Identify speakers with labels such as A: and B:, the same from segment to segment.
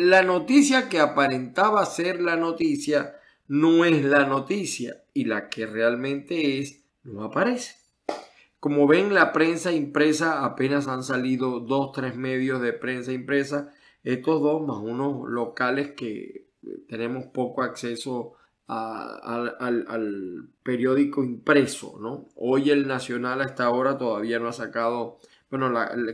A: la noticia que aparentaba ser la noticia no es la noticia y la que realmente es no aparece. Como ven, la prensa impresa apenas han salido dos, tres medios de prensa impresa, estos dos más unos locales que tenemos poco acceso al, periódico impreso, ¿no? Hoy el Nacional hasta ahora todavía no ha sacado, bueno,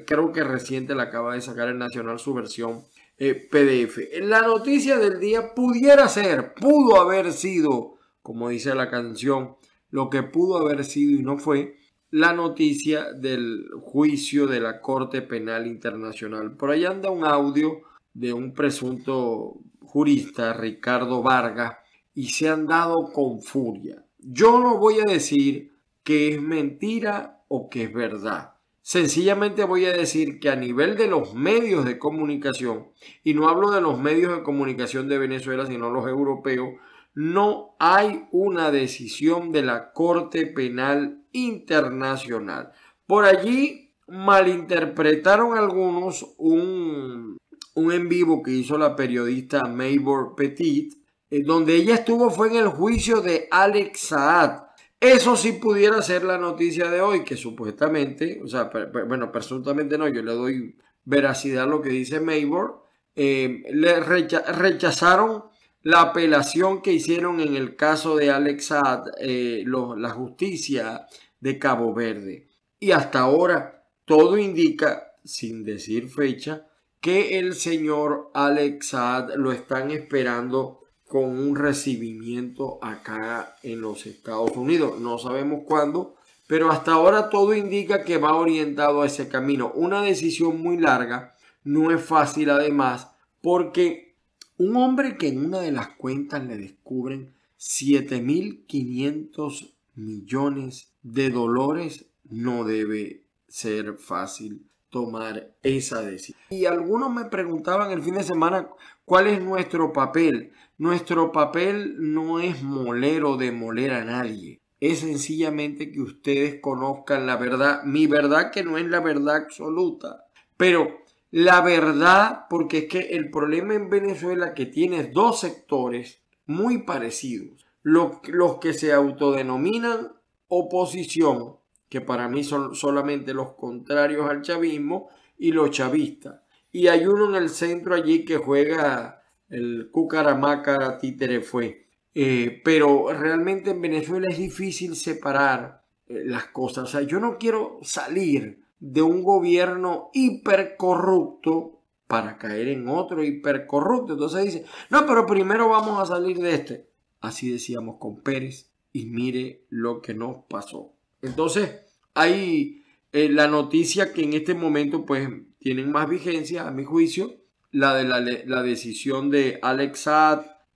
A: creo que reciente la acaba de sacar el Nacional su versión eh, PDF. La noticia del día pudiera ser, pudo haber sido, como dice la canción, lo que pudo haber sido y no fue, la noticia del juicio de la Corte Penal Internacional. Por ahí anda un audio de un presunto jurista, Ricardo Vargas, y se han dado con furia. Yo no voy a decir que es mentira o que es verdad. Sencillamente voy a decir que a nivel de los medios de comunicación, y no hablo de los medios de comunicación de Venezuela, sino los europeos, no hay una decisión de la Corte Penal Internacional. Por allí malinterpretaron algunos un, en vivo que hizo la periodista Maybor Petit, eh, donde ella estuvo fue en el juicio de Alex Saad, eso sí pudiera ser la noticia de hoy, que supuestamente, o sea, bueno, presuntamente no, yo le doy veracidad a lo que dice Maybor, eh, le rechazaron la apelación que hicieron en el caso de Alex eh, la justicia de Cabo Verde. Y hasta ahora todo indica, sin decir fecha, que el señor Alex lo están esperando con un recibimiento acá en los Estados Unidos. No sabemos cuándo, pero hasta ahora todo indica que va orientado a ese camino. Una decisión muy larga, no es fácil además, porque un hombre que en una de las cuentas le descubren 7.500 millones de dólares no debe ser fácil tomar esa decisión. Y algunos me preguntaban el fin de semana cuál es nuestro papel. Nuestro papel no es moler o demoler a nadie. Es sencillamente que ustedes conozcan la verdad. Mi verdad que no es la verdad absoluta. Pero la verdad, porque es que el problema en Venezuela que tiene dos sectores muy parecidos. Los, los que se autodenominan oposición que para mí son solamente los contrarios al chavismo, y los chavistas. Y hay uno en el centro allí que juega el cucaramácara títere fue. Eh, pero realmente en Venezuela es difícil separar eh, las cosas. O sea, yo no quiero salir de un gobierno hipercorrupto para caer en otro hipercorrupto. Entonces dice, no, pero primero vamos a salir de este. Así decíamos con Pérez y mire lo que nos pasó. Entonces, hay eh, la noticia que en este momento pues tienen más vigencia, a mi juicio, la de la, la decisión de Alex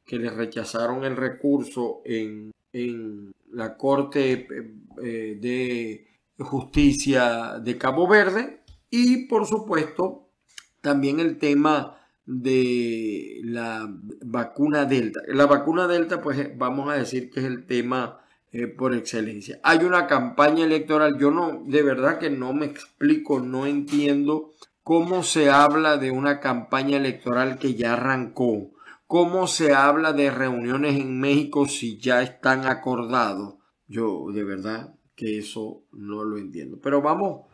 A: que le rechazaron el recurso en, en la Corte eh, eh, de Justicia de Cabo Verde y por supuesto también el tema de la vacuna Delta. La vacuna Delta, pues vamos a decir que es el tema eh, por excelencia. Hay una campaña electoral, yo no, de verdad que no me explico, no entiendo cómo se habla de una campaña electoral que ya arrancó, cómo se habla de reuniones en México si ya están acordados. Yo de verdad que eso no lo entiendo. Pero vamos